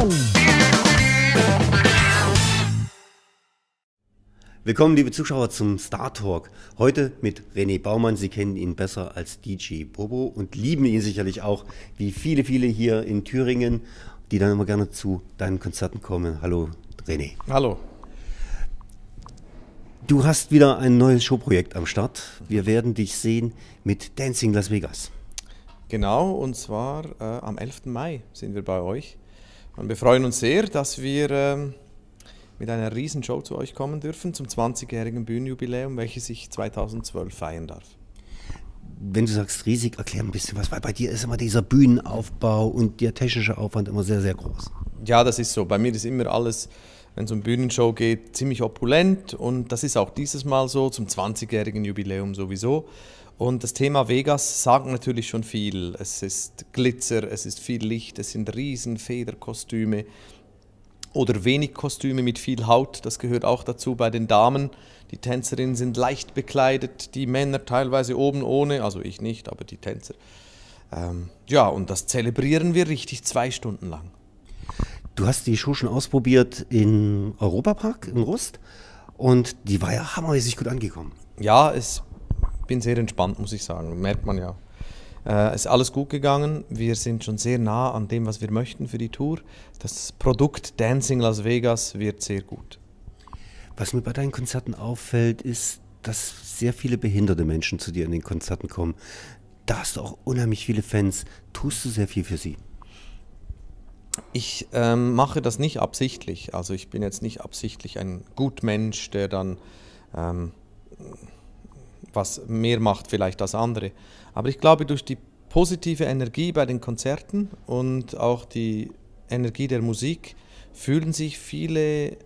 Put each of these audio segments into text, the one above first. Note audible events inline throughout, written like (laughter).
Bayern. Willkommen, liebe Zuschauer, zum Star Talk. Heute mit René Baumann. Sie kennen ihn besser als DJ Bobo und lieben ihn sicherlich auch, wie viele, viele hier in Thüringen, die dann immer gerne zu deinen Konzerten kommen. Hallo, René. Hallo. Du hast wieder ein neues Showprojekt am Start. Wir werden dich sehen mit Dancing Las Vegas. Genau, und zwar äh, am 11. Mai sind wir bei euch. Und wir freuen uns sehr, dass wir ähm, mit einer Riesenshow zu euch kommen dürfen zum 20-jährigen Bühnenjubiläum, welches ich 2012 feiern darf. Wenn du sagst riesig, erklär ein bisschen was, weil bei dir ist immer dieser Bühnenaufbau und der technische Aufwand immer sehr, sehr groß. Ja, das ist so. Bei mir ist immer alles wenn es um Bühnenshow geht, ziemlich opulent und das ist auch dieses Mal so, zum 20-jährigen Jubiläum sowieso. Und das Thema Vegas sagt natürlich schon viel. Es ist Glitzer, es ist viel Licht, es sind riesen Federkostüme oder wenig Kostüme mit viel Haut, das gehört auch dazu bei den Damen. Die Tänzerinnen sind leicht bekleidet, die Männer teilweise oben ohne, also ich nicht, aber die Tänzer. Ähm, ja, und das zelebrieren wir richtig zwei Stunden lang. Du hast die Show schon ausprobiert in Europapark, in Rust. Und die war ja hammermäßig gut angekommen. Ja, ich bin sehr entspannt, muss ich sagen. Merkt man ja. Äh, ist alles gut gegangen. Wir sind schon sehr nah an dem, was wir möchten für die Tour. Das Produkt Dancing Las Vegas wird sehr gut. Was mir bei deinen Konzerten auffällt, ist, dass sehr viele behinderte Menschen zu dir in den Konzerten kommen. Da hast du auch unheimlich viele Fans. Tust du sehr viel für sie? Ich ähm, mache das nicht absichtlich. Also ich bin jetzt nicht absichtlich ein gut Mensch, der dann ähm, was mehr macht vielleicht als andere. Aber ich glaube, durch die positive Energie bei den Konzerten und auch die Energie der Musik fühlen sich viele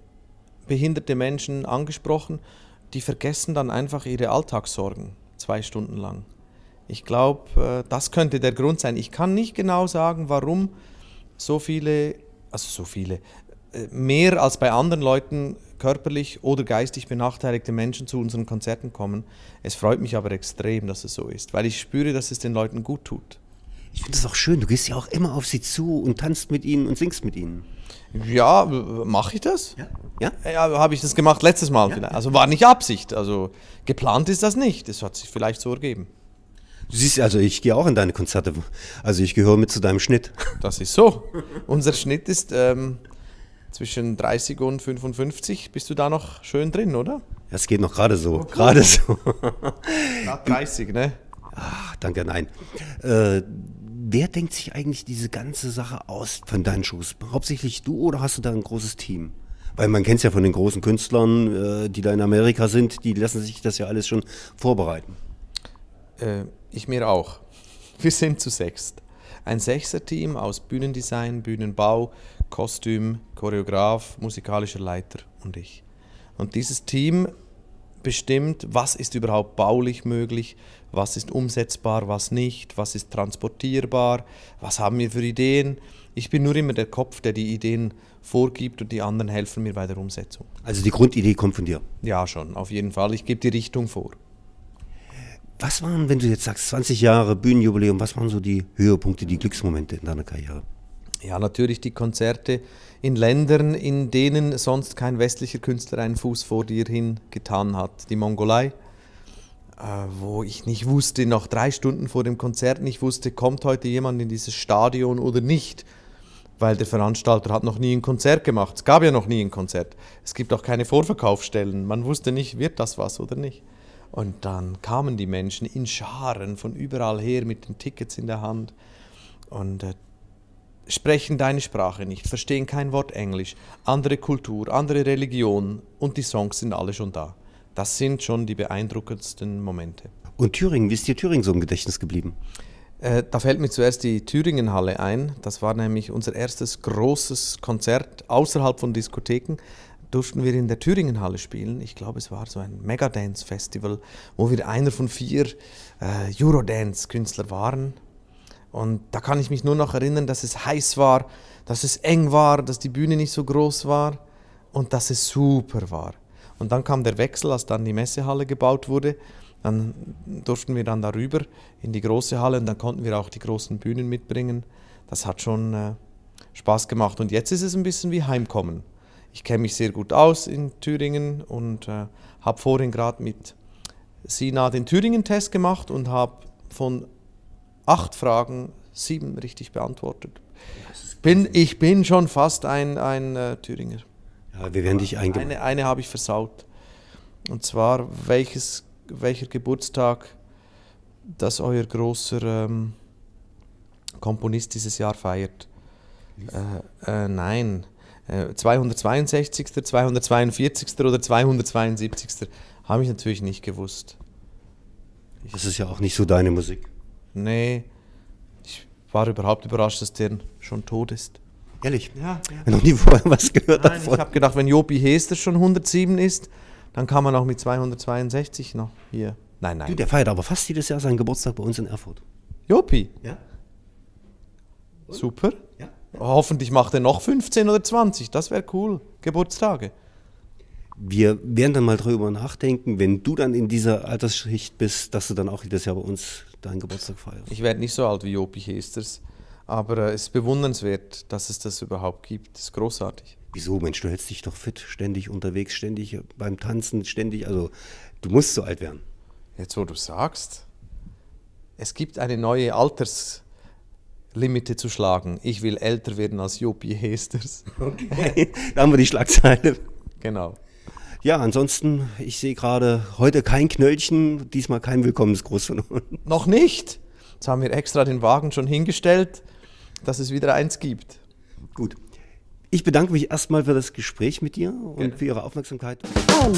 behinderte Menschen angesprochen, die vergessen dann einfach ihre Alltagssorgen zwei Stunden lang. Ich glaube, äh, das könnte der Grund sein. Ich kann nicht genau sagen, warum so viele, also so viele, äh, mehr als bei anderen Leuten körperlich oder geistig benachteiligte Menschen zu unseren Konzerten kommen. Es freut mich aber extrem, dass es so ist, weil ich spüre, dass es den Leuten gut tut. Ich finde es auch schön, du gehst ja auch immer auf sie zu und tanzt mit ihnen und singst mit ihnen. Ja, mache ich das? Ja. Ja, ja habe ich das gemacht letztes Mal ja. vielleicht. Also war nicht Absicht, also geplant ist das nicht. Es hat sich vielleicht so ergeben. Du siehst, also ich gehe auch in deine Konzerte. Also ich gehöre mit zu deinem Schnitt. Das ist so. Unser Schnitt ist ähm, zwischen 30 und 55. Bist du da noch schön drin, oder? Es geht noch gerade so. Okay. Gerade so. Nach 30, ne? Ach, danke, nein. Äh, wer denkt sich eigentlich diese ganze Sache aus von deinen Shows? Hauptsächlich du oder hast du da ein großes Team? Weil man kennt es ja von den großen Künstlern, äh, die da in Amerika sind, die lassen sich das ja alles schon vorbereiten. Äh, ich mir auch. Wir sind zu sechst. Ein Sechser-Team aus Bühnendesign, Bühnenbau, Kostüm, Choreograf, musikalischer Leiter und ich. Und dieses Team bestimmt, was ist überhaupt baulich möglich, was ist umsetzbar, was nicht, was ist transportierbar, was haben wir für Ideen. Ich bin nur immer der Kopf, der die Ideen vorgibt und die anderen helfen mir bei der Umsetzung. Also die Grundidee kommt von dir? Ja, schon, auf jeden Fall. Ich gebe die Richtung vor. Was waren, wenn du jetzt sagst, 20 Jahre Bühnenjubiläum, was waren so die Höhepunkte, die Glücksmomente in deiner Karriere? Ja, natürlich die Konzerte in Ländern, in denen sonst kein westlicher Künstler einen Fuß vor dir hin getan hat. Die Mongolei, äh, wo ich nicht wusste, noch drei Stunden vor dem Konzert nicht wusste, kommt heute jemand in dieses Stadion oder nicht weil der Veranstalter hat noch nie ein Konzert gemacht. Es gab ja noch nie ein Konzert. Es gibt auch keine Vorverkaufsstellen. Man wusste nicht, wird das was oder nicht. Und dann kamen die Menschen in Scharen von überall her mit den Tickets in der Hand und äh, sprechen deine Sprache nicht, verstehen kein Wort Englisch, andere Kultur, andere Religion und die Songs sind alle schon da. Das sind schon die beeindruckendsten Momente. Und Thüringen, wie ist dir Thüringen so im Gedächtnis geblieben? Äh, da fällt mir zuerst die Thüringenhalle ein. Das war nämlich unser erstes großes Konzert außerhalb von Diskotheken durften wir in der Thüringenhalle spielen. Ich glaube, es war so ein Megadance-Festival, wo wir einer von vier äh, eurodance künstler waren. Und da kann ich mich nur noch erinnern, dass es heiß war, dass es eng war, dass die Bühne nicht so groß war und dass es super war. Und dann kam der Wechsel, als dann die Messehalle gebaut wurde. Dann durften wir dann darüber in die große Halle und dann konnten wir auch die großen Bühnen mitbringen. Das hat schon äh, Spaß gemacht. Und jetzt ist es ein bisschen wie Heimkommen ich kenne mich sehr gut aus in Thüringen und äh, habe vorhin gerade mit Sina den Thüringen-Test gemacht und habe von acht Fragen sieben richtig beantwortet. Bin, ich bin schon fast ein, ein äh, Thüringer. Ja, wir werden dich eingeladen. Eine, eine habe ich versaut. Und zwar, welches, welcher Geburtstag das euer großer ähm, Komponist dieses Jahr feiert. Äh, äh, nein, 262., äh, 242. oder 272. Habe ich natürlich nicht gewusst. Ich das ist ja auch nicht so deine Musik. Nee. Ich war überhaupt überrascht, dass der schon tot ist. Ehrlich? Ja. ja. Noch nie vorher was gehört Nein, davon. Ich habe gedacht, wenn Jopi Hester schon 107 ist, dann kann man auch mit 262 noch hier. Nein, nein. Du, der feiert aber fast jedes Jahr seinen Geburtstag bei uns in Erfurt. Jopi? Ja. Und? Super. Hoffentlich macht er noch 15 oder 20. Das wäre cool. Geburtstage. Wir werden dann mal darüber nachdenken, wenn du dann in dieser Altersschicht bist, dass du dann auch jedes Jahr bei uns deinen Geburtstag feierst. Ich werde nicht so alt wie Jopi Hesters, aber äh, es ist bewundernswert, dass es das überhaupt gibt. Das ist großartig. Wieso, Mensch, du hältst dich doch fit, ständig unterwegs, ständig beim Tanzen, ständig. Also, du musst so alt werden. Jetzt, wo du sagst, es gibt eine neue Alters- Limite zu schlagen. Ich will älter werden als Jopi Hesters. (laughs) Okay. da haben wir die Schlagzeile. Genau. Ja, ansonsten, ich sehe gerade heute kein Knöllchen, diesmal kein Willkommensgruß von uns. Noch nicht? Jetzt haben wir extra den Wagen schon hingestellt, dass es wieder eins gibt. Gut. Ich bedanke mich erstmal für das Gespräch mit dir und Gerne. für Ihre Aufmerksamkeit. Oh.